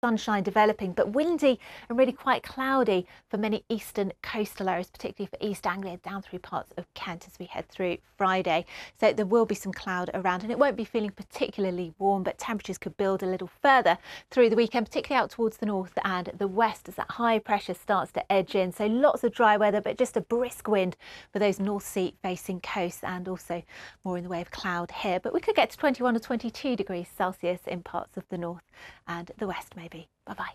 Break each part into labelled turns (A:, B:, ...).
A: sunshine developing, but windy and really quite cloudy for many eastern coastal areas, particularly for East Anglia, down through parts of Kent as we head through Friday. So there will be some cloud around and it won't be feeling particularly warm, but temperatures could build a little further through the weekend, particularly out towards the north and the west as that high pressure starts to edge in. So lots of dry weather, but just a brisk wind for those North Sea facing coasts and also more in the way of cloud here. But we could get to 21 or 22 degrees Celsius in parts of the north and the west maybe. Bye bye.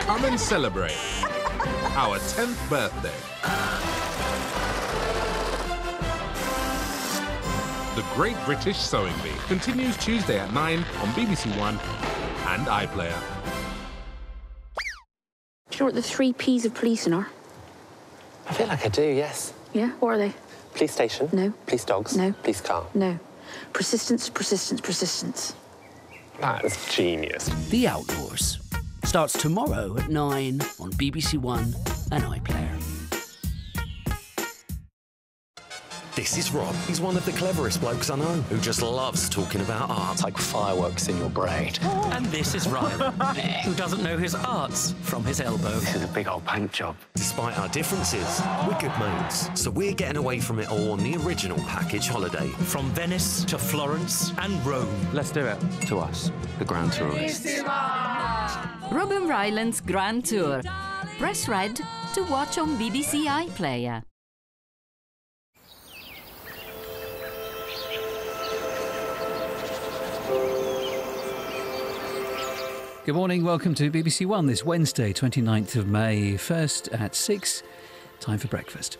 B: Come and celebrate our 10th birthday.
C: The Great British Sewing Bee continues Tuesday at 9 on BBC One and iPlayer.
D: Do you know what the three P's of policing are?
B: I feel like I do, yes.
E: Yeah? What are they? Police station. No.
B: Police dogs. No. Police car.
E: No. Persistence, persistence, persistence.
B: That is genius.
E: The
F: Outdoors starts tomorrow at 9 on BBC One and iPlayer.
G: This is Rob. He's one of the cleverest blokes I know who just loves talking about art. It's like fireworks in your brain. And this is Ryan, who doesn't know his arts from his elbow. This is a big old paint job. Despite our differences, we're good mates. So we're getting away from it all on the original package holiday. From Venice
B: to Florence and Rome. Let's do it. To us, the Grand
A: Rob
E: Robin Ryland's Grand Tour. Press red to watch on BBC iPlayer. Good morning,
F: welcome to BBC One this Wednesday, 29th of May. First at 6, time
D: for breakfast.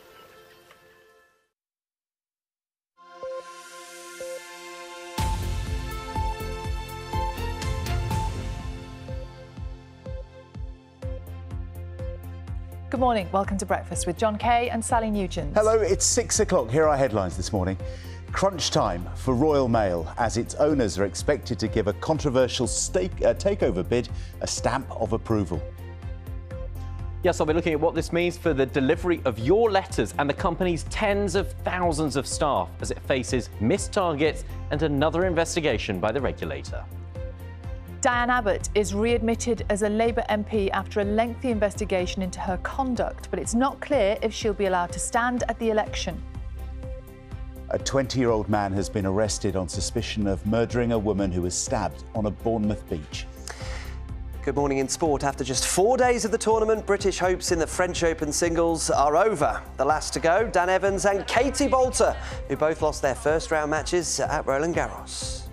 H: Good morning. Welcome to Breakfast with John Kay and Sally Nugent.
I: Hello, it's six o'clock. Here are our headlines this morning. Crunch time for Royal Mail as its owners are expected to give a controversial stake, uh, takeover bid a stamp of approval.
G: Yes, I'll be looking at what this means for the delivery of your letters and the company's tens of thousands of staff as it faces missed targets and another investigation by the regulator.
H: Diane Abbott is readmitted as a Labour MP after a lengthy investigation into her conduct, but it's not clear if she'll be allowed to stand at the election.
I: A 20 year old man has been arrested on suspicion of murdering a woman who was stabbed on a Bournemouth beach.
B: Good morning in sport. After just four days of the tournament, British hopes in the French Open singles are over. The last to go, Dan Evans and Katie Bolter, who both lost their first round matches at
J: Roland Garros.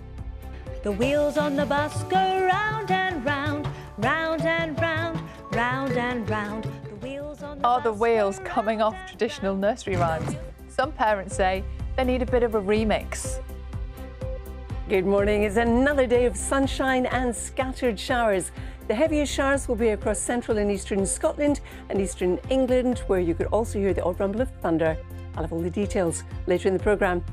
E: The wheels on the bus go round and round,
H: round and round, round and round. The wheels on the are the wheels coming off traditional nursery rhymes? Some parents say they need a bit of a remix.
A: Good morning. It's another day of sunshine and scattered showers. The heaviest showers will be across central and eastern Scotland and eastern England, where you could also hear the odd rumble of thunder. I'll have all the details later in the programme.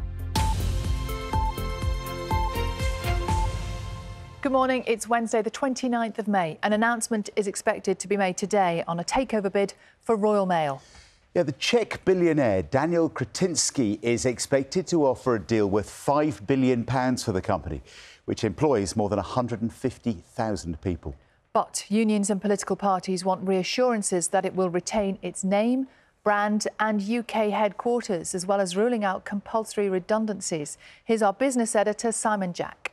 H: Good morning. It's Wednesday, the 29th of May. An announcement is expected to be made today on a takeover bid for Royal Mail. Yeah, the
I: Czech billionaire Daniel Kretinsky is expected to offer a deal worth £5 billion for the company, which employs more than 150,000 people.
H: But unions and political parties want reassurances that it will retain its name, brand, and UK headquarters, as well as ruling out compulsory redundancies. Here's our business editor, Simon Jack.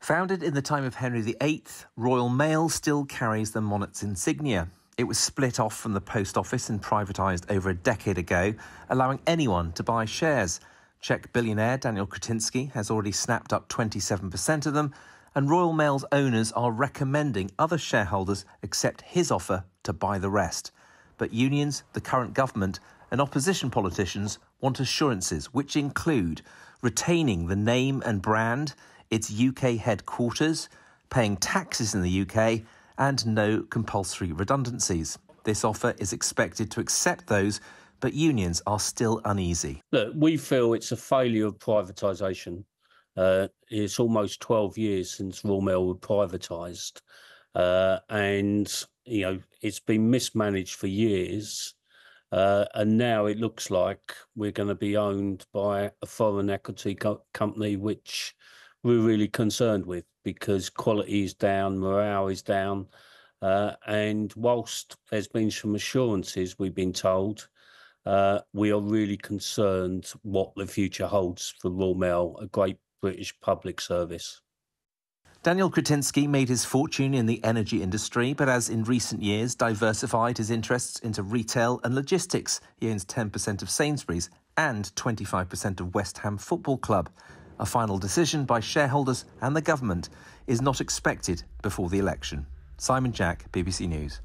B: Founded in the time of Henry VIII, Royal Mail still carries the monarch's insignia. It was split off from the post office and privatised over a decade ago, allowing anyone to buy shares. Czech billionaire Daniel Kretinsky has already snapped up 27% of them, and Royal Mail's owners are recommending other shareholders accept his offer to buy the rest. But unions, the current government, and opposition politicians want assurances, which include retaining the name and brand, its UK headquarters, paying taxes in the UK, and no compulsory redundancies. This offer is expected to accept those, but unions are still uneasy.
G: Look, we feel it's a failure of privatisation. Uh, it's almost 12 years since Royal Mail were privatised. Uh, and, you know, it's been mismanaged for years. Uh, and now it looks like we're going to be owned by a foreign equity co- company, which we're really concerned with because quality is down, morale is down. Uh, and whilst there's been some assurances we've been told, uh, we are really concerned what the future holds for Royal
B: Mail, a great British public service. Daniel Kretinsky made his fortune in the energy industry, but as in recent years, diversified his interests into retail and logistics. He owns 10% of Sainsbury's and 25% of West Ham Football Club. A final decision by shareholders and the government is not expected before the election. Simon Jack, BBC News.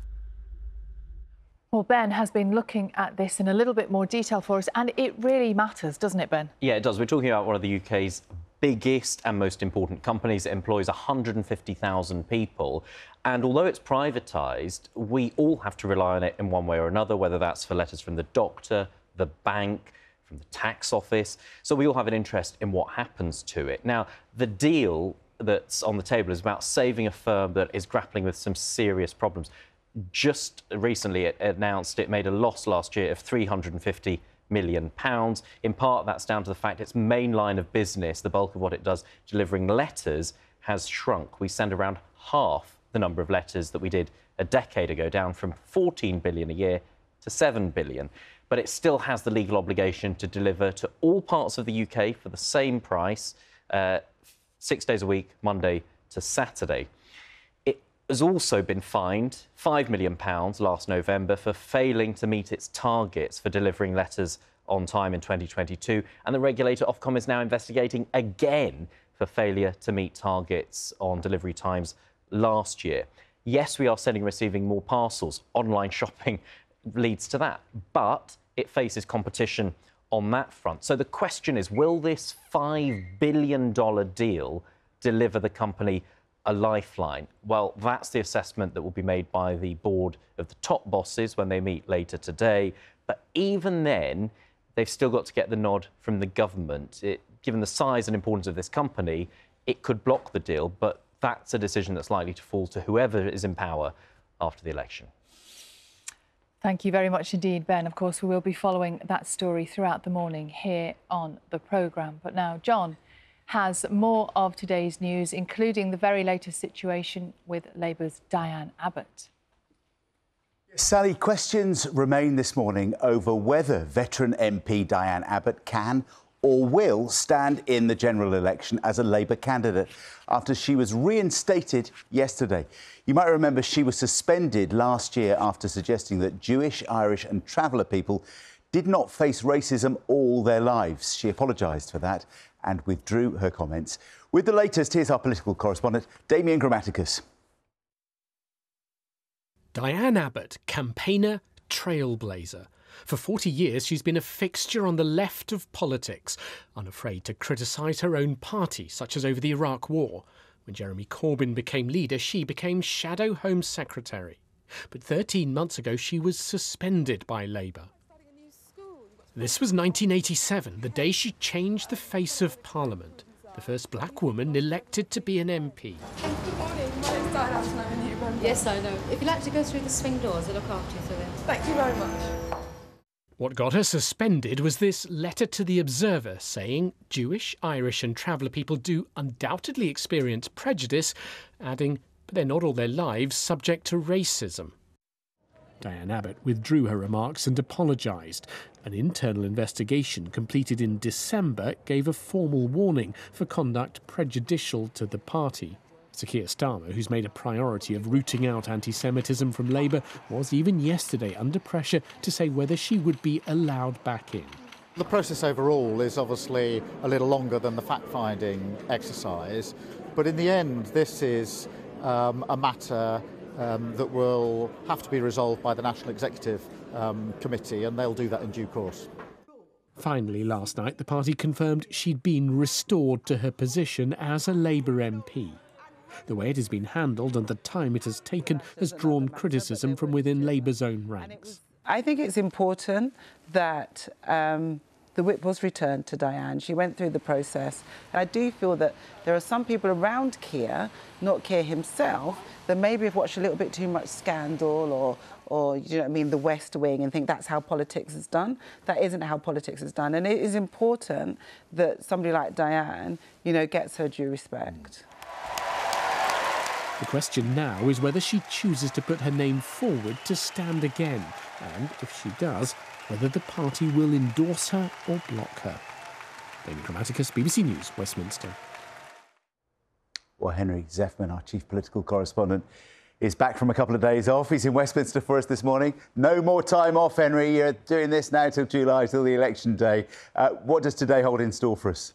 H: Well, Ben has been looking at this in a little bit more detail for us, and it really matters, doesn't it, Ben?
G: Yeah, it does. We're talking about one of the UK's biggest and most important companies. It employs 150,000 people. And although it's privatised, we all have to rely on it in one way or another, whether that's for letters from the doctor, the bank, from the tax office. So we all have an interest in what happens to it. Now, the deal that's on the table is about saving a firm that is grappling with some serious problems. Just recently, it announced it made a loss last year of 350 million pounds. In part, that's down to the fact its main line of business, the bulk of what it does, delivering letters, has shrunk. We send around half the number of letters that we did a decade ago, down from 14 billion a year to 7 billion but it still has the legal obligation to deliver to all parts of the UK for the same price, uh, six days a week, Monday to Saturday. It has also been fined £5 million last November for failing to meet its targets for delivering letters on time in 2022. And the regulator, Ofcom, is now investigating again for failure to meet targets on delivery times last year. Yes, we are sending and receiving more parcels. Online shopping leads to that. But it faces competition on that front. So the question is will this $5 billion deal deliver the company a lifeline? Well, that's the assessment that will be made by the board of the top bosses when they meet later today. But even then, they've still got to get the nod from the government. It, given the size and importance of this company, it could block the deal, but that's a decision that's likely to fall to whoever is in power after the election.
H: Thank you very much indeed, Ben. Of course, we will be following that story throughout the morning here on the programme. But now, John has more of today's news, including the very latest situation with Labour's Diane Abbott.
I: Sally, questions remain this morning over whether veteran MP Diane Abbott can or will stand in the general election as a Labour candidate after she was reinstated yesterday. You might remember she was suspended last year after suggesting that Jewish, Irish, and traveller people did not face racism all their lives. She apologised for that and withdrew her comments. With the latest, here's our political correspondent, Damien Grammaticus.
F: Diane Abbott, campaigner, trailblazer, for 40 years, she's been a fixture on the left of politics, unafraid to criticise her own party, such as over the Iraq War. When Jeremy Corbyn became leader, she became Shadow Home Secretary. But 13 months ago, she was suspended by Labour. This was 1987, the day she changed the face of Parliament, the first black woman elected to be an MP.
A: Yes, I know. If you'd like to go through the swing doors, I'll look after you through Thank you very much.
F: What got her suspended was this letter to the Observer saying Jewish, Irish, and traveller people do undoubtedly experience prejudice, adding, but they're not all their lives subject to racism. Diane Abbott withdrew her remarks and apologised. An internal investigation completed in December gave a formal warning for conduct prejudicial to the party. Sir Keir Starmer, who's made a priority of rooting out anti Semitism from Labour, was even yesterday under pressure to say whether she would be allowed back in.
I: The process overall is obviously a little longer than the fact finding exercise, but in the end, this is um, a matter um, that will have to be resolved by the National Executive um, Committee, and they'll do that in due course.
F: Finally, last night, the party confirmed she'd been restored to her position as a Labour MP. The way it has been handled and the time it has taken has drawn criticism from within Labour's own ranks.
A: I think it's important that um, the whip was returned to Diane. She went through the process. I do feel that there are some people around Keir, not Keir himself, that maybe have watched a little bit too much Scandal or, or you know what I mean, The West Wing and think that's how politics is done. That isn't how politics is done. And it is important that somebody like Diane, you know, gets her due respect. Mm.
F: The question now is whether she chooses to put her name forward to stand again, and if she does,
I: whether the party will endorse her or block her. David Grammaticus, BBC News, Westminster. Well, Henry Zeffman, our chief political correspondent, is back from a couple of days off. He's in Westminster for us this morning. No more time off, Henry. You're doing this now till July, till the election day. Uh, what does today hold in store for us?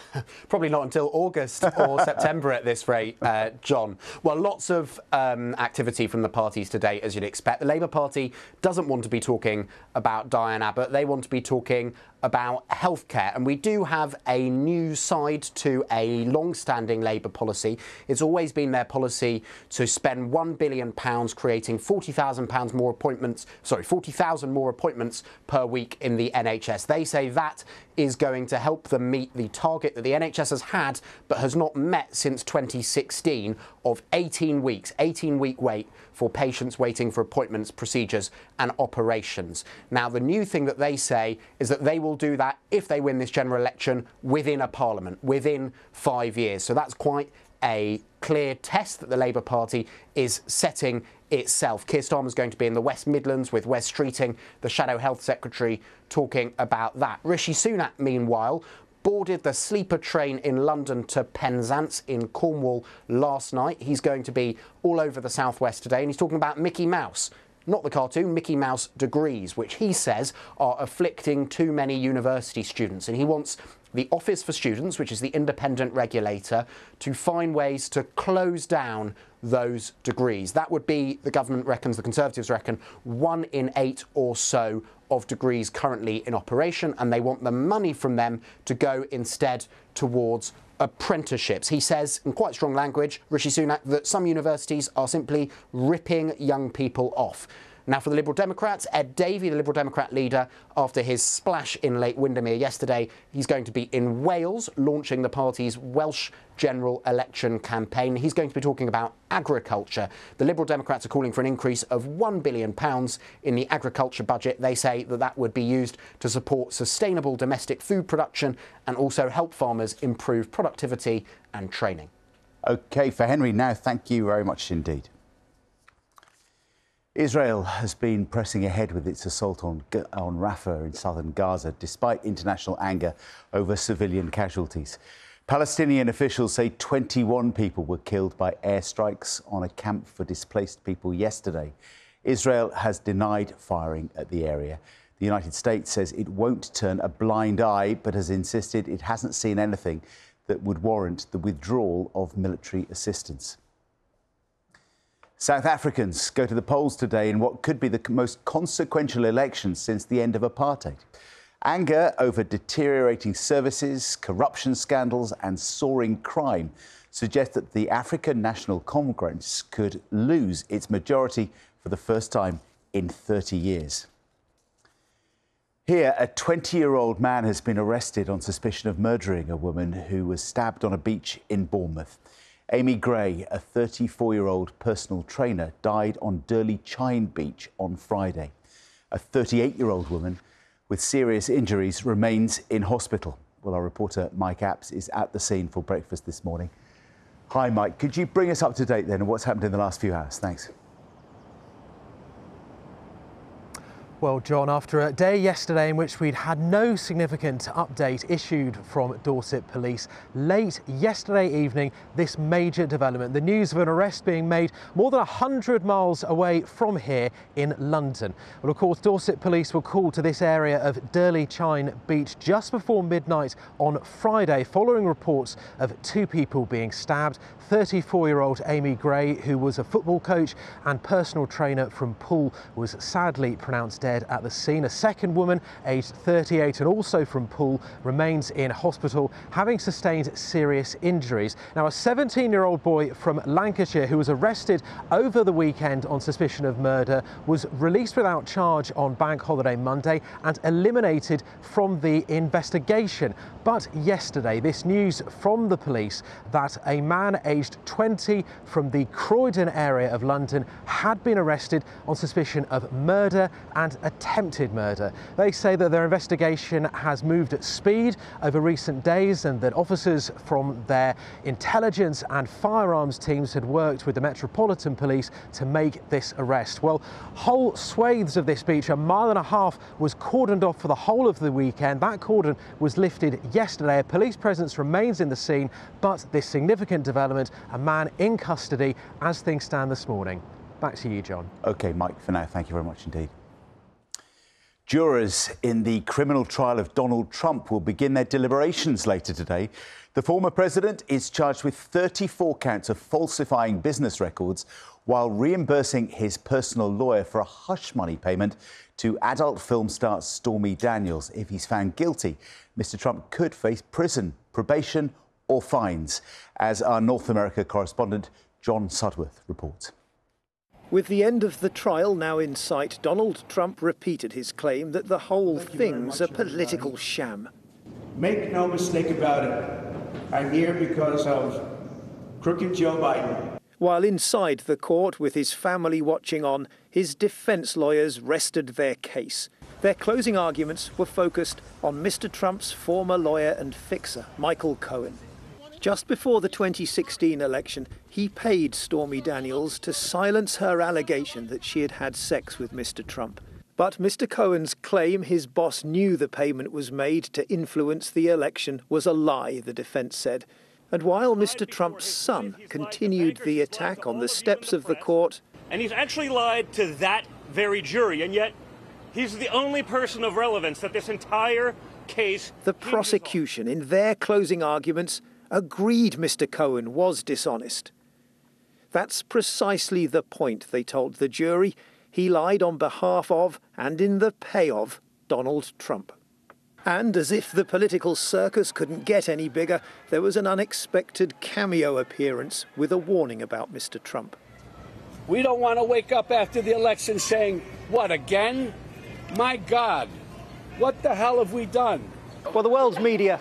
J: Probably not until August or September at this rate, uh, John. Well, lots of um, activity from the parties today, as you'd expect. The Labour Party doesn't want to be talking about Diane Abbott. They want to be talking about healthcare, and we do have a new side to a long standing Labour policy. It's always been their policy to spend £1 billion creating £40,000 more appointments, sorry, 40,000 more appointments per week in the NHS. They say that is going to help them meet the target that the NHS has had but has not met since 2016 of 18 weeks, 18 week wait for patients waiting for appointments, procedures, and operations. Now, the new thing that they say is that they will do that if they win this general election within a parliament, within five years. So that's quite a clear test that the Labour Party is setting itself. Keir is going to be in the West Midlands with Wes Streeting, the Shadow Health Secretary, talking about that. Rishi Sunak, meanwhile, boarded the sleeper train in London to Penzance in Cornwall last night. He's going to be all over the southwest today, and he's talking about Mickey Mouse not the cartoon, Mickey Mouse degrees, which he says are afflicting too many university students. And he wants the Office for Students, which is the independent regulator, to find ways to close down those degrees. That would be, the government reckons, the Conservatives reckon, one in eight or so of degrees currently in operation, and they want the money from them to go instead towards apprenticeships. He says, in quite strong language, Rishi Sunak, that some universities are simply ripping young people off. Now, for the Liberal Democrats, Ed Davey, the Liberal Democrat leader, after his splash in late Windermere yesterday, he's going to be in Wales launching the party's Welsh general election campaign. He's going to be talking about agriculture. The Liberal Democrats are calling for an increase of £1 billion in the agriculture budget. They say that that would be used to support sustainable domestic food production and also help farmers improve
I: productivity and training. OK, for Henry, now thank you very much indeed. Israel has been pressing ahead with its assault on, on Rafah in southern Gaza, despite international anger over civilian casualties. Palestinian officials say 21 people were killed by airstrikes on a camp for displaced people yesterday. Israel has denied firing at the area. The United States says it won't turn a blind eye, but has insisted it hasn't seen anything that would warrant the withdrawal of military assistance. South Africans go to the polls today in what could be the most consequential election since the end of apartheid. Anger over deteriorating services, corruption scandals, and soaring crime suggest that the African National Congress could lose its majority for the first time in 30 years. Here, a 20 year old man has been arrested on suspicion of murdering a woman who was stabbed on a beach in Bournemouth. Amy Gray, a 34 year old personal trainer, died on Durley Chine Beach on Friday. A 38 year old woman with serious injuries remains in hospital. Well, our reporter Mike Apps is at the scene for breakfast this morning. Hi, Mike. Could you bring us up to date then on what's happened in the last few hours? Thanks.
K: Well, John, after a day yesterday in which we'd had no significant update issued from Dorset Police, late yesterday evening, this major development, the news of an arrest being made more than 100 miles away from here in London. Well, of course, Dorset Police were called to this area of Durley Chine Beach just before midnight on Friday, following reports of two people being stabbed, 34-year-old Amy Gray, who was a football coach and personal trainer from Poole, was sadly pronounced dead dead at the scene. A second woman, aged 38 and also from Poole, remains in hospital, having sustained serious injuries. Now, a 17-year-old boy from Lancashire who was arrested over the weekend on suspicion of murder was released without charge on bank holiday Monday and eliminated from the investigation. But yesterday, this news from the police that a man aged 20 from the Croydon area of London had been arrested on suspicion of murder and attempted murder. They say that their investigation has moved at speed over recent days and that officers from their intelligence and firearms teams had worked with the Metropolitan Police to make this arrest. Well, whole swathes of this beach, a mile and a half, was cordoned off for the whole of the weekend. That cordon was lifted yesterday. A police presence remains in the scene, but this significant development, a man in custody as things stand this morning. Back to you, John.
I: OK, Mike, for now, thank you very much indeed. Jurors in the criminal trial of Donald Trump will begin their deliberations later today. The former president is charged with 34 counts of falsifying business records while reimbursing his personal lawyer for a hush money payment to adult film star Stormy Daniels. If he's found guilty, Mr. Trump could face prison, probation, or fines, as our North America correspondent John Sudworth reports.
D: With the end of the trial now in sight, Donald Trump repeated his claim that the whole Thank thing's a political everybody. sham. Make no mistake about it. I'm here because of crooked Joe Biden. While inside the court with his family watching on, his defense lawyers rested their case. Their closing arguments were focused on Mr. Trump's former lawyer and fixer, Michael Cohen. Just before the 2016 election, he paid Stormy Daniels to silence her allegation that she had had sex with Mr. Trump. But Mr. Cohen's claim his boss knew the payment was made to influence the election was a lie, the defense said. And while Mr. Trump's son continued the attack on the steps of the court,
C: and he's actually lied to that very jury, and yet he's the only person of relevance that this entire case.
D: The prosecution, in their closing arguments, agreed Mr. Cohen was dishonest. That's precisely the point, they told the jury. He lied on behalf of and in the pay of Donald Trump. And as if the political circus couldn't get any bigger, there was an unexpected cameo appearance with a warning about Mr. Trump. We don't want to wake up after the election saying, What, again? My God, what the hell have we done? Well, the world's media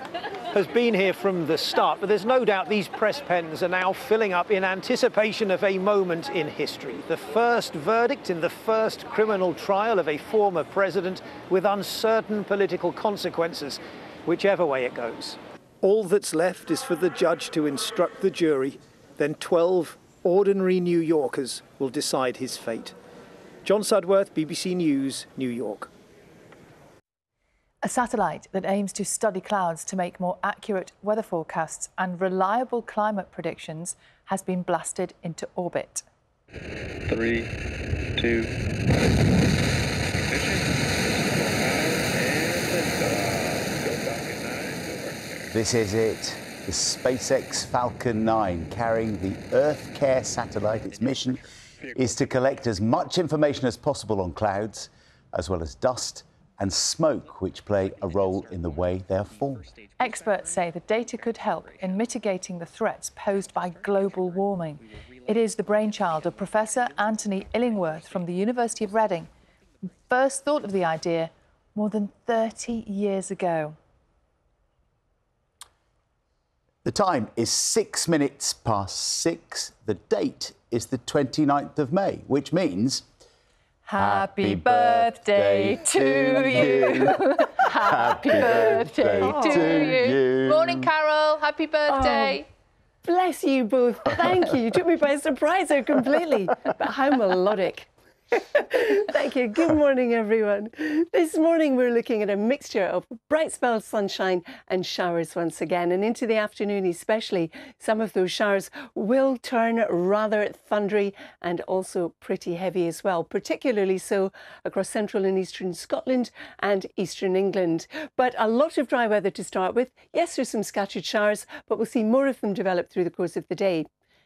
D: has been here from the start, but there's no doubt these press pens are now filling up in anticipation of a moment in history. The first verdict in the first criminal trial of a former president with uncertain political consequences, whichever way it goes. All that's left is for the judge to instruct the jury, then 12 ordinary New Yorkers will decide his fate. John Sudworth, BBC News, New York.
H: A satellite that aims to study clouds to make more accurate weather forecasts and reliable climate predictions has been blasted into orbit.
L: Three, two,
I: This is it. The SpaceX Falcon 9 carrying the EarthCare satellite. Its mission is to collect as much information as possible on clouds, as well as dust and smoke, which play a role in the way they are formed.
H: Experts say the data could help in mitigating the threats posed by global warming. It is the brainchild of Professor Anthony Illingworth from the University of Reading. who First thought of the idea more than 30 years ago.
I: The time is six minutes past six. The date is the 29th of May, which means Happy birthday to you.
H: Happy birthday to you. Morning, Carol. Happy
A: birthday. Oh, bless you both. Thank you. You took me by surprise so completely. But how melodic. Thank you. Good morning, everyone. This morning we're looking at a mixture of bright spells, sunshine, and showers once again. And into the afternoon, especially, some of those showers will turn rather thundery and also pretty heavy as well, particularly so across central and eastern Scotland and eastern England. But a lot of dry weather to start with. Yes, there's some scattered showers, but we'll see more of them develop through the course of the day.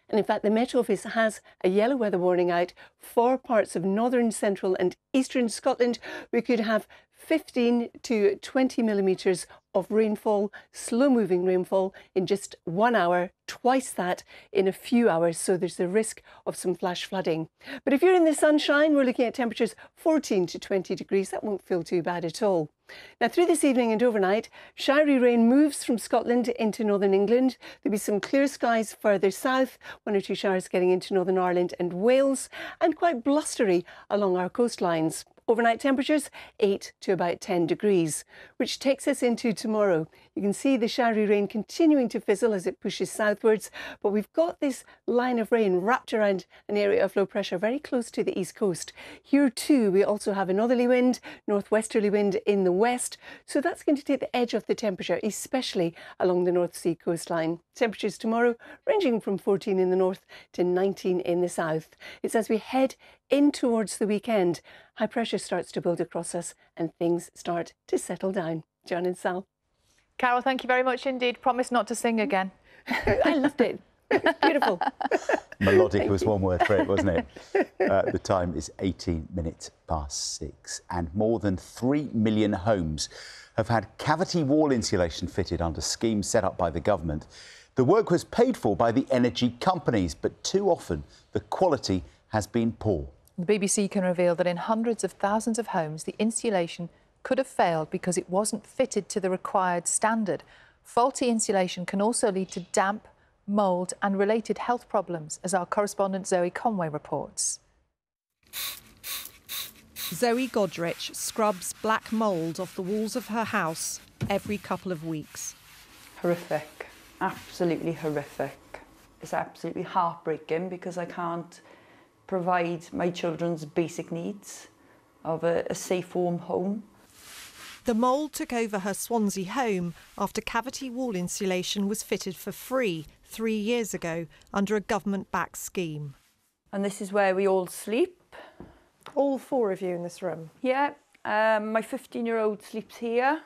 A: And in fact, the Met Office has a yellow weather warning out for parts of northern, central, and eastern Scotland. We could have 15 to 20 millimetres of rainfall, slow moving rainfall in just one hour, twice that in a few hours. So there's the risk of some flash flooding. But if you're in the sunshine, we're looking at temperatures 14 to 20 degrees. That won't feel too bad at all. Now, through this evening and overnight, showery rain moves from Scotland into northern England. There'll be some clear skies further south, one or two showers getting into Northern Ireland and Wales, and quite blustery along our coastlines. Overnight temperatures 8 to about 10 degrees, which takes us into tomorrow. You can see the showery rain continuing to fizzle as it pushes southwards, but we've got this line of rain wrapped around an area of low pressure very close to the east coast. Here too, we also have a northerly wind, northwesterly wind in the west, so that's going to take the edge off the temperature, especially along the North Sea coastline. Temperatures tomorrow ranging from 14 in the north to 19 in the south. It's as we head in towards the weekend, high pressure starts to build across us and things start
H: to settle down. John and Sal. Carol, thank you very much indeed. Promise not to sing again. I loved it. It's beautiful.
I: Melodic was one word for it, wasn't it? Uh, the time is 18 minutes past six, and more than 3 million homes have had cavity wall insulation fitted under schemes set up by the government. The work was paid for by the energy companies, but too often the quality has been poor.
H: The BBC can reveal that in hundreds of thousands of homes, the insulation could have failed because it wasn't fitted to the required standard. Faulty insulation can also lead to damp, mould and related health problems, as our correspondent Zoe Conway reports. Zoe Godrich scrubs black mould
M: off the walls of her house every couple of weeks. Horrific,
E: absolutely horrific. It's absolutely heartbreaking because I can't provide
M: my children's basic needs of a, a safe warm home. The mould took over her Swansea home after cavity wall insulation was fitted for free three years ago under a government backed scheme. And this is where we all sleep. All four of you in this room? Yeah. Um, my 15 year old sleeps here,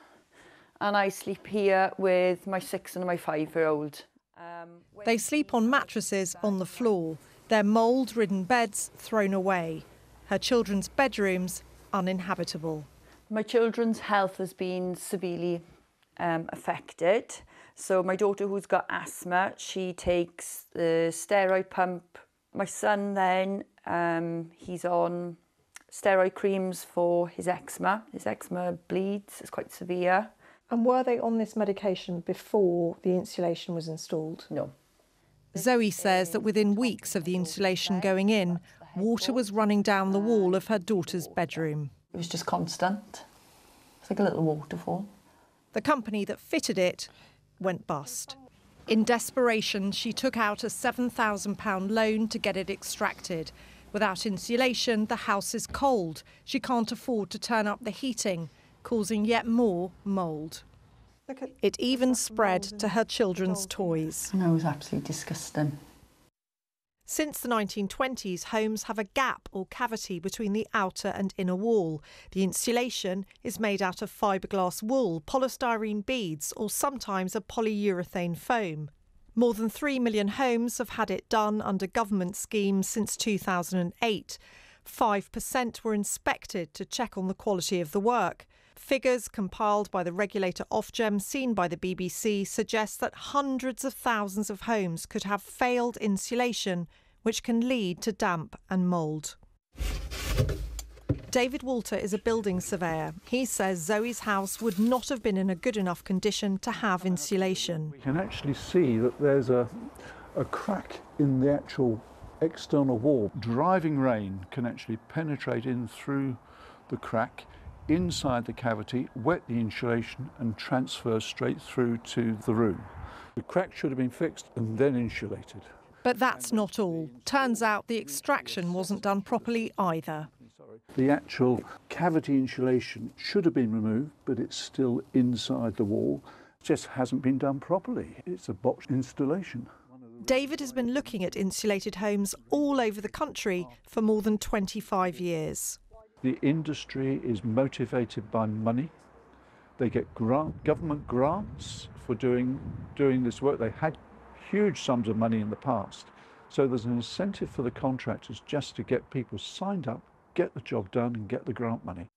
M: and I sleep here with my six and my five year old. Um, they sleep on mattresses on the floor, their mould ridden beds thrown away, her children's bedrooms uninhabitable my children's
E: health has been severely um, affected. So my daughter who's got asthma, she takes the steroid pump. My son then, um, he's on steroid creams for his eczema. His eczema
M: bleeds, it's quite severe. And were they on this medication before the insulation was installed? No. Zoe says that within weeks of the insulation going in, water was running down the wall of her daughter's bedroom. It was just constant. It's like a little waterfall. The company that fitted it went bust. In desperation, she took out a £7,000 loan to get it extracted. Without insulation, the house is cold. She can't afford to turn up the heating, causing yet more mould. It even spread to her children's toys. I know,
E: it was absolutely disgusting.
M: Since the 1920s, homes have a gap or cavity between the outer and inner wall. The insulation is made out of fiberglass wool, polystyrene beads, or sometimes a polyurethane foam. More than 3 million homes have had it done under government schemes since 2008. 5% were inspected to check on the quality of the work. Figures compiled by the regulator Ofgem, seen by the BBC, suggest that hundreds of thousands of homes could have failed insulation, which can lead to damp and mould. David Walter is a building surveyor. He says Zoe's house would not have been in a good enough condition to have insulation. We
L: can actually see that there's a, a crack in the actual external wall. Driving rain can actually penetrate in through the crack inside the cavity, wet the insulation and transfer straight through to the room. The crack should have been fixed and then insulated.
M: But that's not all. Turns out the extraction wasn't done properly either.
L: The actual cavity insulation should have been removed, but it's still inside the wall. It just hasn't been done properly. It's a botched installation.
M: David has been looking at insulated homes all over the country for more than 25 years.
L: The industry is motivated by money. They get grant, government grants for doing, doing this work. They had huge sums of money in the past. So there's an incentive for the contractors just to get people signed up, get the job done, and get the grant money.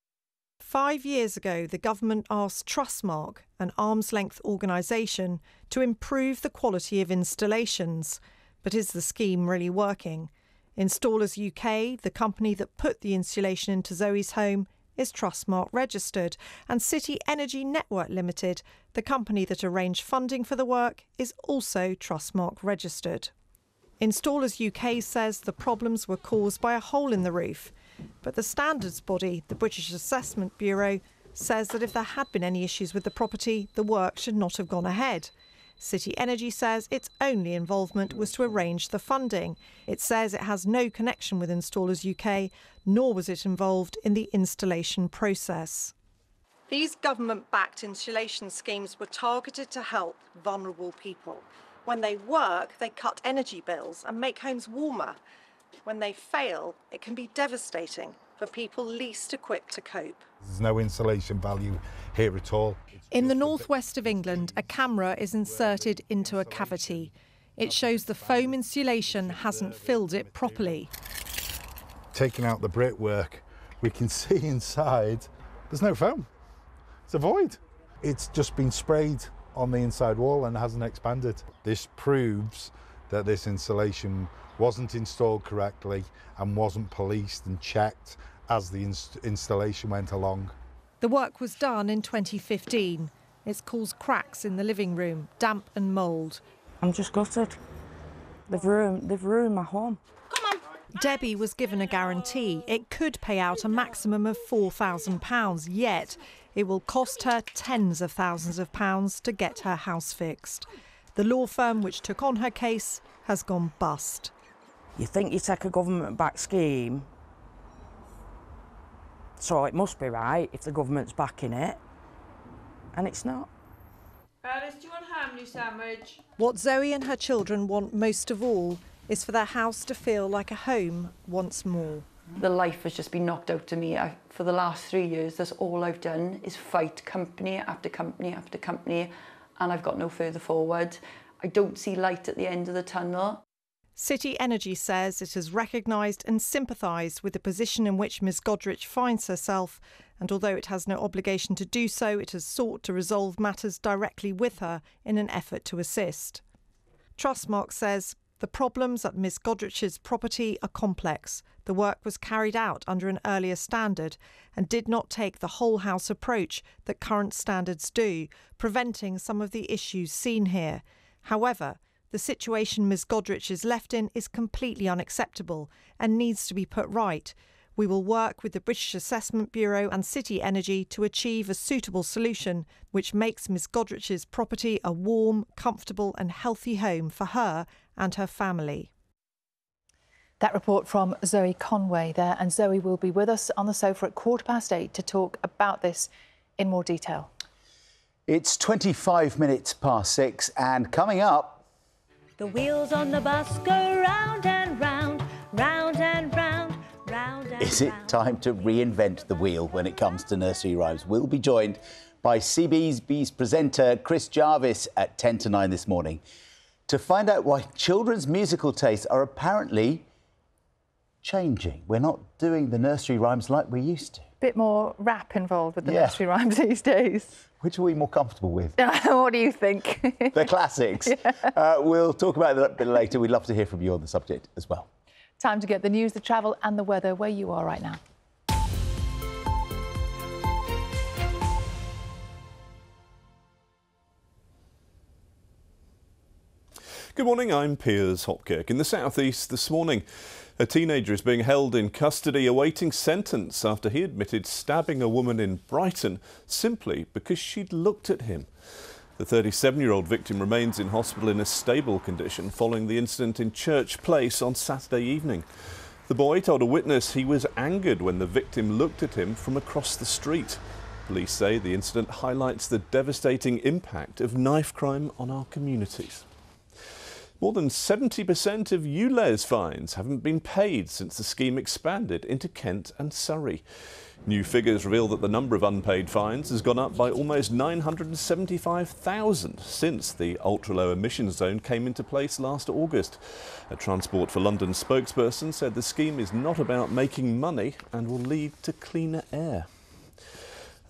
M: Five years ago, the government asked Trustmark, an arm's length organisation, to improve the quality of installations. But is the scheme really working? Installers UK, the company that put the insulation into Zoe's home, is Trustmark registered, and City Energy Network Limited, the company that arranged funding for the work, is also Trustmark registered. Installers UK says the problems were caused by a hole in the roof, but the standards body, the British Assessment Bureau, says that if there had been any issues with the property, the work should not have gone ahead. City Energy says its only involvement was to arrange the funding. It says it has no connection with Installers UK, nor was it involved in the installation process. These government backed insulation schemes were targeted to help vulnerable people. When they work, they cut energy bills and make homes warmer. When they fail, it can be devastating for people least equipped to cope.
I: There's no insulation value here at all.
M: In the northwest of England, a camera is inserted into a cavity. It shows the foam insulation hasn't filled it properly.
I: Taking out the brickwork, we can see inside there's no foam. It's a void. It's just been sprayed on the inside wall and hasn't expanded. This proves that this insulation wasn't installed correctly and wasn't policed and checked as the inst installation went along.
M: The work was done in 2015. It's caused cracks in the living room, damp and mould. I'm
E: just gutted. They've ruined, they've ruined my home.
M: Debbie was given a guarantee it could pay out a maximum of £4,000, yet it will cost her tens of thousands of pounds to get her house fixed. The law firm which took on her case has gone bust. You think you take a government backed scheme so it must be right if the government's backing it, and it's not.
E: do you want ham sandwich?
M: What Zoe and her children want most of all is for their house to feel like a home once more. The life has just been knocked out of me. I, for the last three years, that's all I've done is fight
E: company after company after company, and I've got no further forward. I don't see
M: light at the end of the tunnel. City Energy says it has recognised and sympathised with the position in which Ms Godrich finds herself, and although it has no obligation to do so, it has sought to resolve matters directly with her in an effort to assist. Trustmark says the problems at Ms Godrich's property are complex. The work was carried out under an earlier standard and did not take the whole house approach that current standards do, preventing some of the issues seen here. However, the situation Ms Godrich is left in is completely unacceptable and needs to be put right. We will work with the British Assessment Bureau and City Energy to achieve a suitable solution which makes Ms Godrich's property a warm, comfortable, and healthy home for her and her family.
H: That report from Zoe Conway there, and Zoe will be with us on the sofa at quarter past eight to talk about this in more detail.
I: It's 25 minutes past six, and coming up,
E: the wheels on the bus go round and round, round and round, round
I: and Is it time to reinvent the wheel when it comes to nursery rhymes? We'll be joined by CBee's presenter Chris Jarvis at 10 to 9 this morning to find out why children's musical tastes are apparently changing. We're not doing the nursery rhymes like we used to
H: bit more rap involved with the yeah. nursery rhymes these
I: days. Which are we more comfortable with?
H: what do you think?
I: The classics. Yeah. Uh, we'll talk about that a bit later. We'd love to hear from you on the subject as well.
H: Time to get the news, the travel, and the weather where you are right now.
C: Good morning, I'm Piers Hopkirk. In the southeast this morning, a teenager is being held in custody awaiting sentence after he admitted stabbing a woman in Brighton simply because she'd looked at him. The 37 year old victim remains in hospital in a stable condition following the incident in Church Place on Saturday evening. The boy told a witness he was angered when the victim looked at him from across the street. Police say the incident highlights the devastating impact of knife crime on our communities. More than 70% of ULEZ fines haven't been paid since the scheme expanded into Kent and Surrey. New figures reveal that the number of unpaid fines has gone up by almost 975,000 since the ultra-low emissions zone came into place last August. A Transport for London spokesperson said the scheme is not about making money and will lead to cleaner air.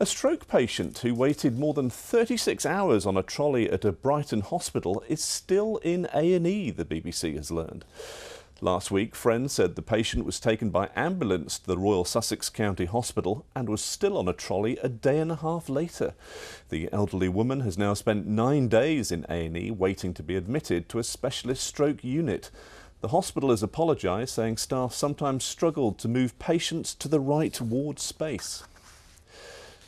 C: A stroke patient who waited more than 36 hours on a trolley at a Brighton hospital is still in A&E, the BBC has learned. Last week, friends said the patient was taken by ambulance to the Royal Sussex County Hospital and was still on a trolley a day and a half later. The elderly woman has now spent nine days in A&E waiting to be admitted to a specialist stroke unit. The hospital has apologised, saying staff sometimes struggled to move patients to the right ward space.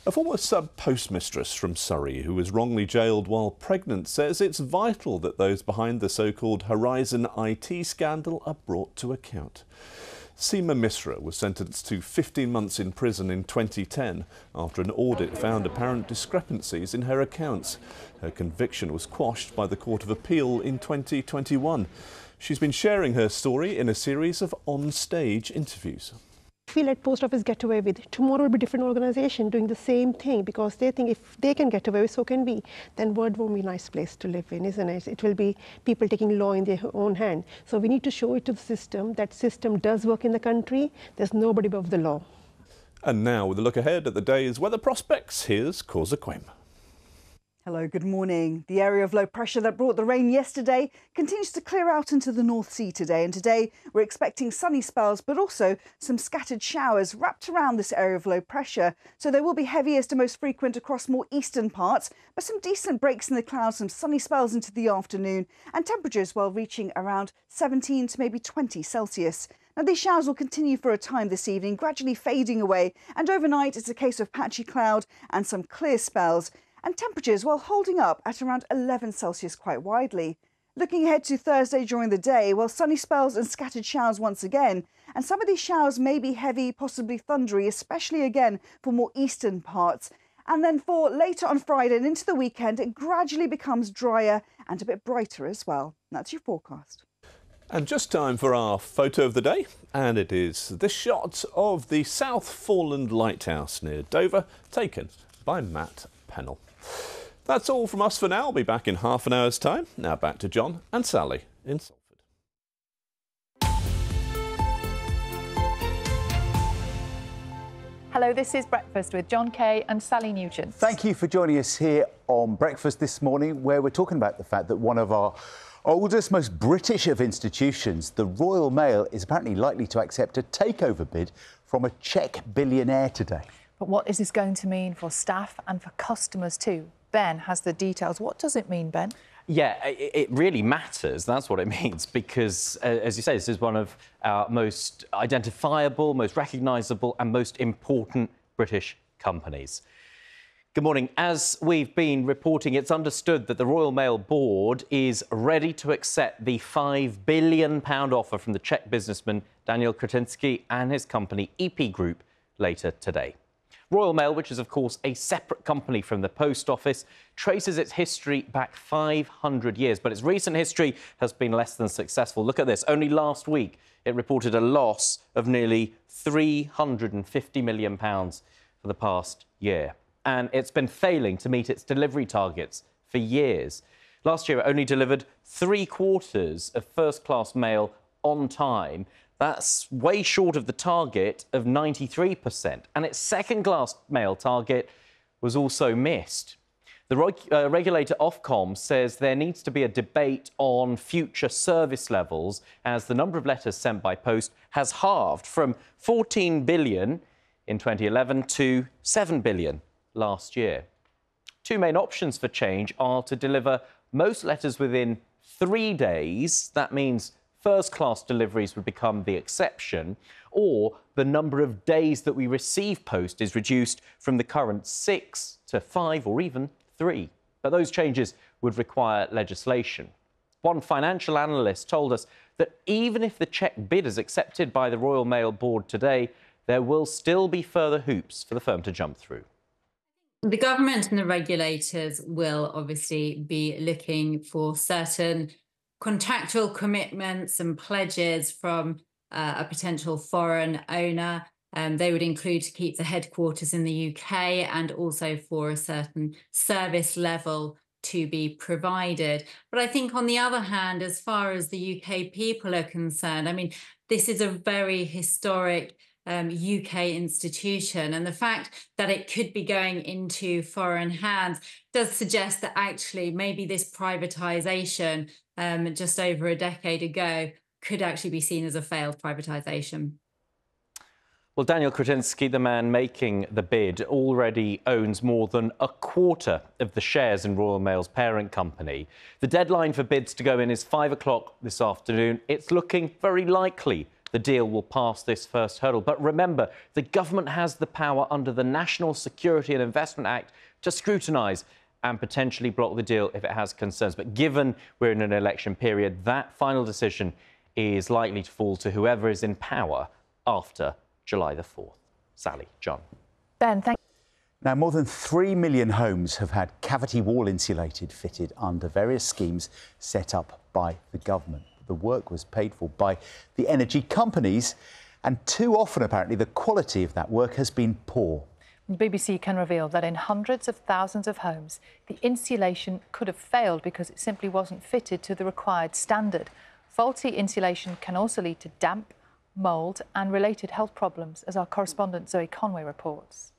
C: A former sub postmistress from Surrey who was wrongly jailed while pregnant says it's vital that those behind the so called Horizon IT scandal are brought to account. Seema Misra was sentenced to 15 months in prison in 2010 after an audit found apparent discrepancies in her accounts. Her conviction was quashed by the Court of Appeal in 2021. She's been sharing her story in a series of on stage interviews
M: we let post office get away with it. Tomorrow will be different organization doing the same thing because they think if they can get away with, so can we. Then world won't be a nice place to live in, isn't it? It will be people taking law in their own hand. So we need to show it to the system. That system does work in the country. There's nobody above the law.
C: And now with a look ahead at the day's weather prospects, here's Causa Quema.
M: Hello, good morning. The area of low pressure that brought the rain yesterday continues to clear out into the North Sea today. And today we're expecting sunny spells, but also some scattered showers wrapped around this area of low pressure. So they will be heaviest and most frequent across more eastern parts, but some decent breaks in the clouds, some sunny spells into the afternoon, and temperatures well reaching around 17 to maybe 20 Celsius. Now, these showers will continue for a time this evening, gradually fading away, and overnight it's a case of patchy cloud and some clear spells and temperatures, well, holding up at around 11 Celsius quite widely. Looking ahead to Thursday during the day, well, sunny spells and scattered showers once again. And some of these showers may be heavy, possibly thundery, especially again for more eastern parts. And then for later on Friday and into the weekend, it gradually becomes drier and a bit brighter as well. That's your forecast.
C: And just time for our photo of the day, and it is this shot of the South Foreland Lighthouse near Dover, taken by Matt Pennell. That's all from us for now. I'll be back in half an hour's time. Now back to John and Sally in Salford.
H: Hello, this is Breakfast with John Kay and Sally Nugent. Thank you
I: for joining us here on Breakfast this morning, where we're talking about the fact that one of our oldest, most British of institutions, the Royal Mail, is apparently likely to accept a takeover bid from a Czech billionaire today.
H: But what is this going to mean for staff and for customers too? Ben has the details. What does it mean, Ben?
I: Yeah, it really matters.
G: That's what it means because, uh, as you say, this is one of our most identifiable, most recognisable, and most important British companies. Good morning. As we've been reporting, it's understood that the Royal Mail Board is ready to accept the £5 billion offer from the Czech businessman Daniel Kretinsky and his company EP Group later today. Royal Mail, which is, of course, a separate company from the Post Office, traces its history back 500 years, but its recent history has been less than successful. Look at this. Only last week, it reported a loss of nearly £350 million for the past year. And it's been failing to meet its delivery targets for years. Last year, it only delivered three quarters of first class mail on time. That's way short of the target of 93%. And its second glass mail target was also missed. The uh, regulator Ofcom says there needs to be a debate on future service levels as the number of letters sent by post has halved from 14 billion in 2011 to 7 billion last year. Two main options for change are to deliver most letters within three days. That means first class deliveries would become the exception, or the number of days that we receive post is reduced from the current six to five or even three. But those changes would require legislation. One financial analyst told us that even if the cheque bid is accepted by the Royal Mail Board today, there will still be further hoops for the firm to jump through.
E: The government and the regulators will obviously be looking for certain contractual commitments and pledges from uh, a potential foreign owner. Um, they would include to keep the headquarters in the UK and also for a certain service level to be provided. But I think, on the other hand, as far as the UK people are concerned, I mean, this is a very historic um, UK institution. And the fact that it could be going into foreign hands does suggest that actually maybe this privatization um, just over a decade ago could actually be seen as a failed privatisation.
G: Well, Daniel Kretinsky, the man making the bid, already owns more than a quarter of the shares in Royal Mail's parent company. The deadline for bids to go in is five o'clock this afternoon. It's looking very likely the deal will pass this first hurdle. But remember, the government has the power under the National Security and Investment Act to scrutinise and potentially block the deal if it has concerns. But given we're in an election period, that final decision is likely to fall to whoever is in power after July the 4th. Sally,
I: John. Ben, thank now, more than 3 million homes have had cavity wall insulated fitted under various schemes set up by the government. The work was paid for by the energy companies, and too often, apparently, the quality of that work has been poor.
H: BBC can reveal that in hundreds of thousands of homes, the insulation could have failed because it simply wasn't fitted to the required standard. Faulty insulation can also lead to damp, mould, and related health problems, as our correspondent Zoe Conway reports.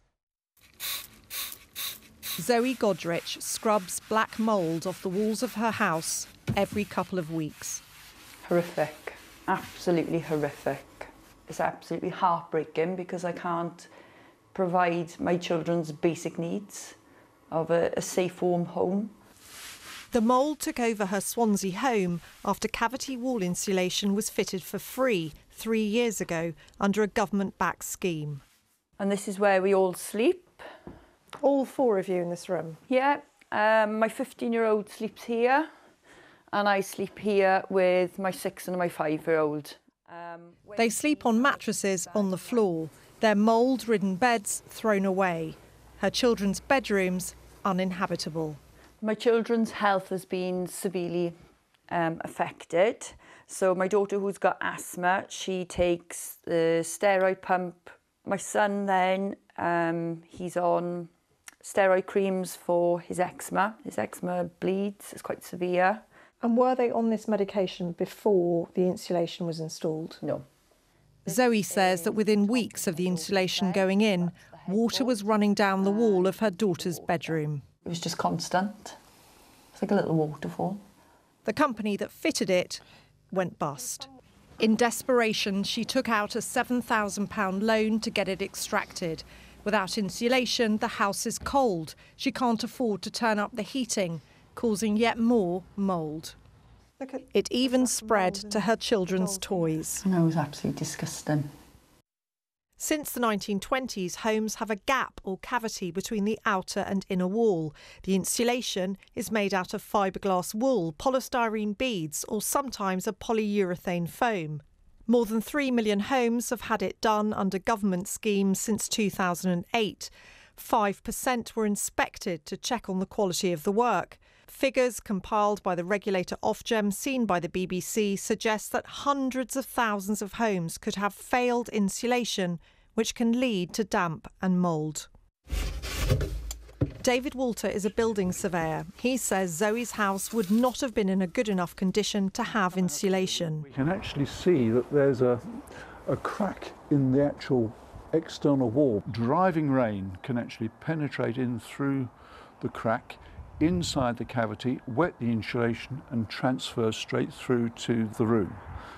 M: Zoe Godrich scrubs black mould off the walls of her house every couple of weeks. Horrific, absolutely horrific. It's absolutely heartbreaking
E: because I can't provide my children's basic needs
M: of a, a safe, warm home. The mole took over her Swansea home after cavity wall insulation was fitted for free three years ago under a government backed scheme. And this is where we all sleep. All four of you in this room?
E: Yeah. Um, my 15 year old sleeps here, and I sleep here
M: with my six and my five year old. Um, they sleep on mattresses on the floor their mould ridden beds thrown away, her children's bedrooms uninhabitable. My children's health has been severely um,
E: affected. So, my daughter, who's got asthma, she takes the steroid pump. My son, then, um, he's on steroid creams
M: for his eczema. His eczema bleeds, it's quite severe. And were they on this medication before the insulation was installed? No. Zoe says that within weeks of the insulation going in, water was running down the wall of her daughter's bedroom. It was just constant. It's like a little waterfall. The company that fitted it went bust. In desperation, she took out a £7,000 loan to get it extracted. Without insulation, the house is cold. She can't afford to turn up the heating, causing yet more mould. It even spread to her children's toys. No, it was absolutely disgusting. Since the 1920s, homes have a gap or cavity between the outer and inner wall. The insulation is made out of fiberglass wool, polystyrene beads, or sometimes a polyurethane foam. More than 3 million homes have had it done under government schemes since 2008. 5% were inspected to check on the quality of the work. Figures compiled by the regulator Ofgem, seen by the BBC, suggest that hundreds of thousands of homes could have failed insulation, which can lead to damp and mould. David Walter is a building surveyor. He says Zoe's house would not have been in a good enough condition to have insulation. We
L: can actually see that there's a, a crack in the actual external wall. Driving rain can actually penetrate in through the crack inside the cavity, wet the insulation and transfer straight through to the room.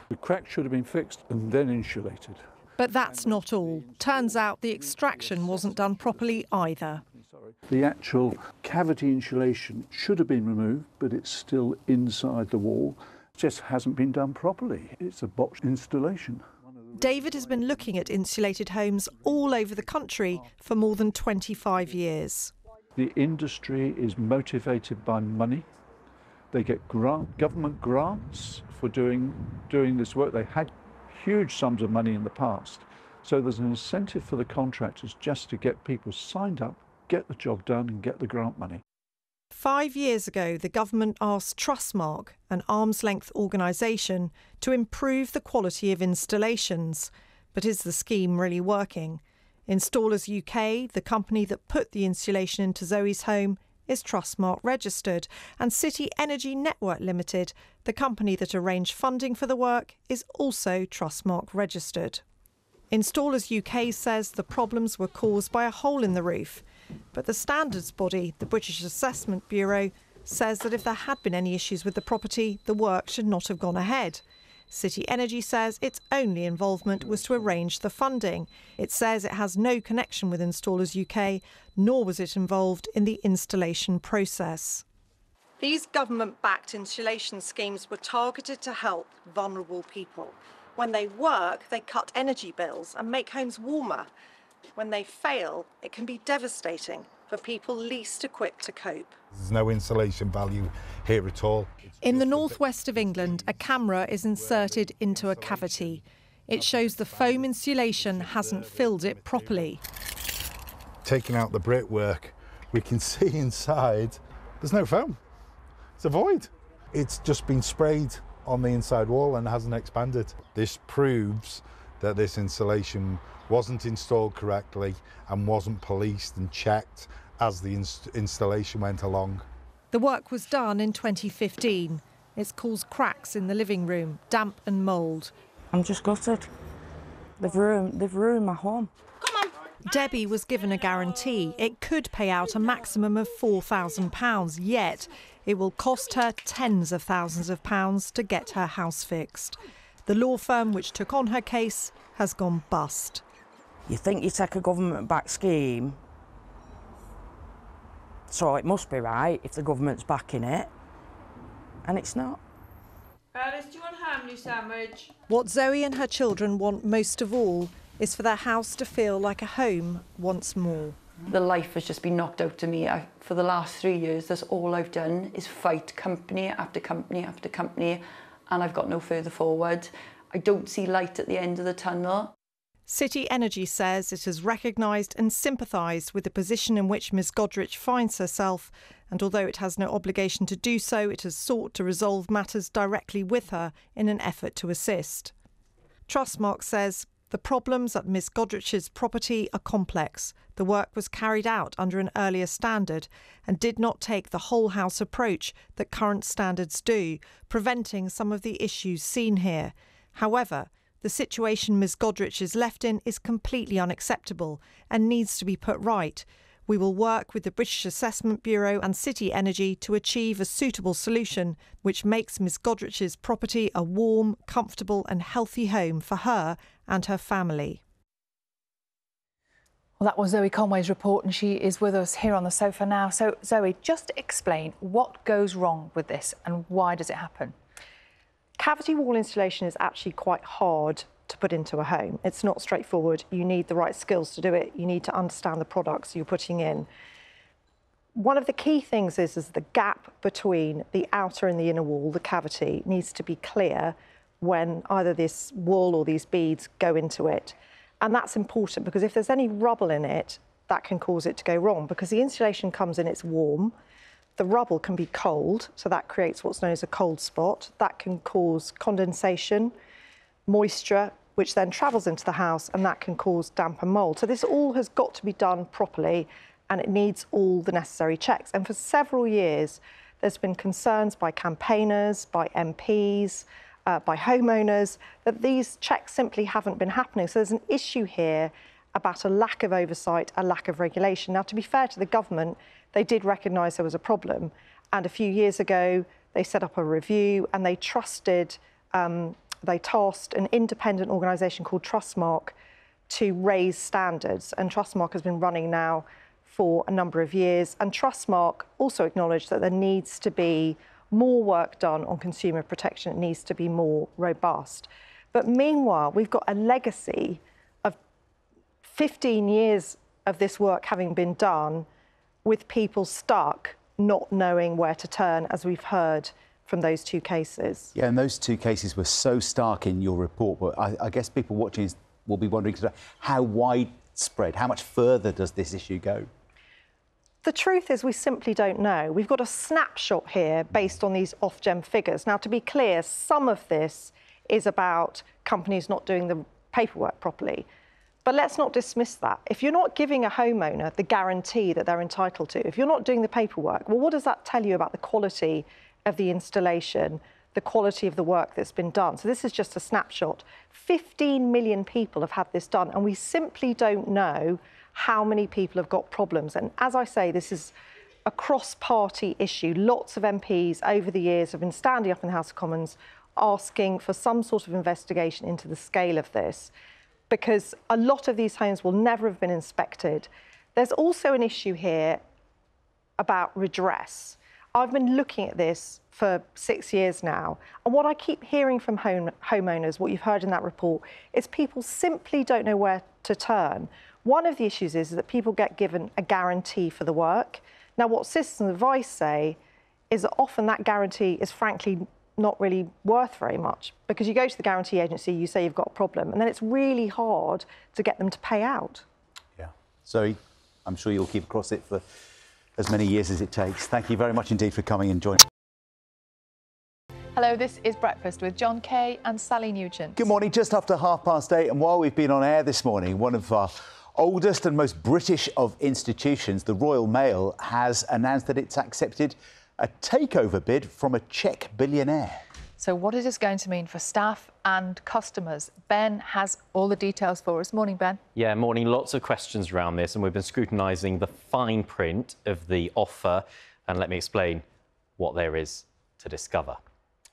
L: The crack should have been fixed and then insulated.
M: But that's not all. Turns out the extraction wasn't done properly either.
L: The actual cavity insulation should have been removed, but it's still inside the wall. It just hasn't been done properly. It's a botched installation.
M: David has been looking at insulated homes all over the country for more than 25 years.
L: The industry is motivated by money. They get grant, government grants for doing, doing this work. They had huge sums of money in the past. So there's an incentive for the contractors just to get people signed up, get the job done, and get the grant
M: money. Five years ago, the government asked Trustmark, an arm's length organisation, to improve the quality of installations. But is the scheme really working? Installers UK, the company that put the insulation into Zoe's home, is Trustmark registered, and City Energy Network Limited, the company that arranged funding for the work, is also Trustmark registered. Installers UK says the problems were caused by a hole in the roof, but the standards body, the British Assessment Bureau, says that if there had been any issues with the property, the work should not have gone ahead. City Energy says its only involvement was to arrange the funding. It says it has no connection with Installers UK, nor was it involved in the installation process. These government backed insulation schemes were targeted to help vulnerable people. When they work, they cut energy bills and make homes warmer. When they fail, it can be devastating for people least equipped to cope.
I: There's no insulation value here at all.
M: In the northwest of England, a camera is inserted into a cavity. It shows the foam insulation hasn't filled it properly.
I: Taking out the brickwork, we can see inside there's no foam. It's a void. It's just been sprayed on the inside wall and hasn't expanded. This proves that this insulation wasn't installed correctly and wasn't policed and checked as the inst installation went along.
M: The work was done in 2015. It's caused cracks in the living room, damp and mould. I'm just gutted. They've ruined, they've ruined my home. Debbie was given a guarantee it could pay out a maximum of £4,000, yet it will cost her tens of thousands of pounds to get her house fixed. The law firm which took on her case has gone bust. You think you take a government-backed scheme, so it must be right if the government's backing it, and it's not.
E: Alice, do you want ham sandwich?
M: What Zoe and her children want most of all is for their house to feel like a home once more. The life has just been knocked out of me. I, for the
E: last three years, that's all I've done is fight company after company after company, and
M: I've got no further forward. I don't see light at the end of the tunnel. City Energy says it has recognised and sympathised with the position in which Ms Godrich finds herself, and although it has no obligation to do so, it has sought to resolve matters directly with her in an effort to assist. Trustmark says the problems at Ms Godrich's property are complex. The work was carried out under an earlier standard and did not take the whole house approach that current standards do, preventing some of the issues seen here. However, the situation Ms Godrich is left in is completely unacceptable and needs to be put right. We will work with the British Assessment Bureau and City Energy to achieve a suitable solution which makes Ms Godrich's property a warm, comfortable, and healthy home for her and her family.
H: Well, that was Zoe Conway's report, and she is with us here on the sofa now. So, Zoe, just explain what goes wrong with this and why does it happen?
M: Cavity wall installation is actually quite hard to put into a home. It's not straightforward. You need the right skills to do it. You need to understand the products you're putting in. One of the key things is, is the gap between the outer and the inner wall, the cavity, needs to be clear when either this wall or these beads go into it. And that's important because if there's any rubble in it, that can cause it to go wrong because the insulation comes in, it's warm, the rubble can be cold, so that creates what's known as a cold spot. That can cause condensation, moisture, which then travels into the house and that can cause damp and mould. So this all has got to be done properly and it needs all the necessary checks. And for several years, there's been concerns by campaigners, by MPs, uh, by homeowners that these checks simply haven't been happening. So there's an issue here about a lack of oversight, a lack of regulation. Now, to be fair to the government, they did recognise there was a problem. And a few years ago, they set up a review and they trusted, um, they tasked an independent organisation called Trustmark to raise standards. And Trustmark has been running now for a number of years. And Trustmark also acknowledged that there needs to be more work done on consumer protection. It needs to be more robust. But meanwhile, we've got a legacy 15 years of this work having been done with people stuck not knowing where to turn, as we've heard from those two cases.
I: Yeah, and those two cases were so stark in your report, but I, I guess people watching will be wondering how widespread, how much further does this issue go?
M: The truth is, we simply don't know. We've got a snapshot here based on these off gem figures. Now, to be clear, some of this is about companies not doing the paperwork properly. But let's not dismiss that. If you're not giving a homeowner the guarantee that they're entitled to, if you're not doing the paperwork, well, what does that tell you about the quality of the installation, the quality of the work that's been done? So this is just a snapshot. 15 million people have had this done, and we simply don't know how many people have got problems. And as I say, this is a cross-party issue. Lots of MPs over the years have been standing up in the House of Commons asking for some sort of investigation into the scale of this because a lot of these homes will never have been inspected. There's also an issue here about redress. I've been looking at this for six years now, and what I keep hearing from home, homeowners, what you've heard in that report, is people simply don't know where to turn. One of the issues is that people get given a guarantee for the work. Now, what Systems Advice say is that often that guarantee is frankly not really worth very much because you go to the guarantee agency, you say you've got a problem, and then it's really hard to get them to pay
H: out.
I: Yeah. so I'm sure you'll keep across it for as many years as it takes. Thank you very much indeed for coming and joining.
H: Hello, this is Breakfast with John Kay and Sally Nugent.
I: Good morning, just after half past eight, and while we've been on air this morning, one of our oldest and most British of institutions, the Royal Mail, has announced that it's accepted a takeover bid from a Czech billionaire.
H: So, what is this going to mean for staff and customers? Ben has all the details for us. Morning, Ben.
I: Yeah,
G: morning. Lots of questions around this, and we've been scrutinising the fine print of the offer. And let me explain what there is to discover.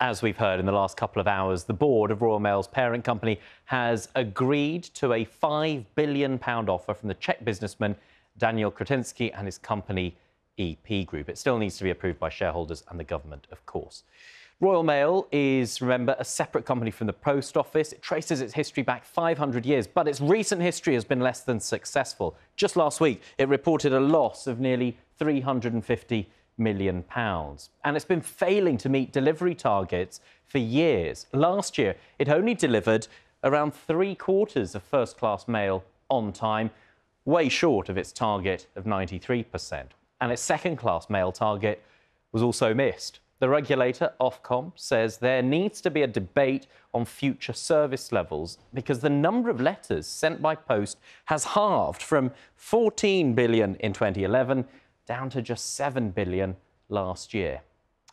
G: As we've heard in the last couple of hours, the board of Royal Mail's parent company has agreed to a £5 billion offer from the Czech businessman Daniel Kretinsky and his company EP Group. It still needs to be approved by shareholders and the government, of course. Royal Mail is, remember, a separate company from the Post Office. It traces its history back 500 years, but its recent history has been less than successful. Just last week, it reported a loss of nearly 350 million pounds. And it's been failing to meet delivery targets for years. Last year, it only delivered around three quarters of first class mail on time, way short of its target of 93% and its second class mail target was also missed. The regulator, Ofcom, says there needs to be a debate on future service levels because the number of letters sent by post has halved from 14 billion in 2011 down to just 7 billion last year.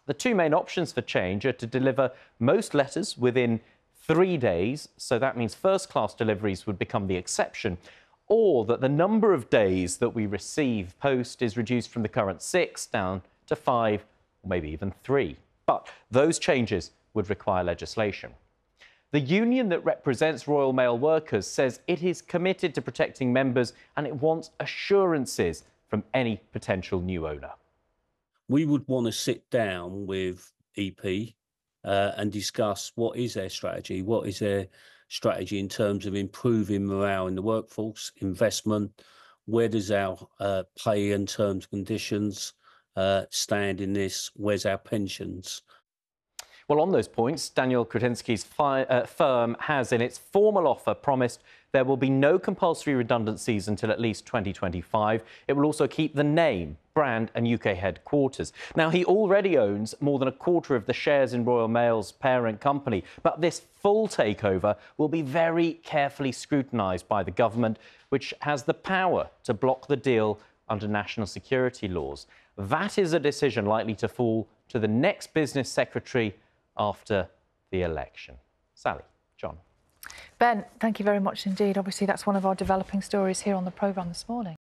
G: The two main options for change are to deliver most letters within three days, so that means first class deliveries would become the exception, or that the number of days that we receive post is reduced from the current six down to five, or maybe even three. But those changes would require legislation. The union that represents Royal Mail workers says it is committed to protecting members and it wants assurances from any potential new owner. We would want to sit down with EP uh, and discuss what is their strategy, what is their strategy in terms of improving morale in the workforce, investment, where does our uh, pay and terms and conditions uh, stand in this? Where's our pensions? Well, on those points, Daniel Kretinsky's fi- uh, firm has, in its formal offer, promised there will be no compulsory redundancies until at least 2025. It will also keep the name, brand, and UK headquarters. Now, he already owns more than a quarter of the shares in Royal Mail's parent company, but this full takeover will be very carefully scrutinised by the government, which has the power to block the deal under national security laws. That is a decision likely to fall to the next business secretary after the election. Sally.
H: Ben, thank you very much indeed. Obviously, that's one of our developing stories here on the programme this morning.